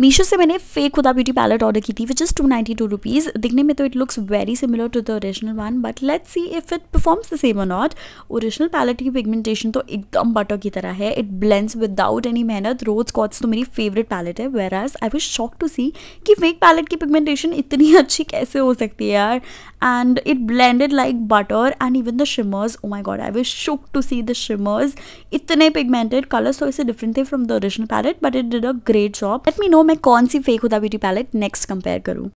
मीशो से मैंने फेक खुदा ब्यूटी पैलेट ऑर्डर की थी which is two ninety two rupees दिखने में तो it looks very similar to the original one but let's see if it performs the same or not original palette की pigmentation तो एकदम butter की तरह है इट ब्लेंड्स विदाउट एनी मेहनत रोज कॉट्स तो मेरी फेवरेट पैलेट है whereas I was shock to see कि फेक पैलेट की पिगमेंटेशन इतनी अच्छी कैसे हो सकती है यार and it blended like butter and even the shimmers oh my God I was shook to see the shimmers इतने पिगमेंटेड कलर्स तो इसे डिफरेंट थे from the original palette but it did a great job let me know मैं कौन सी fake Huda beauty palette next compare करूँ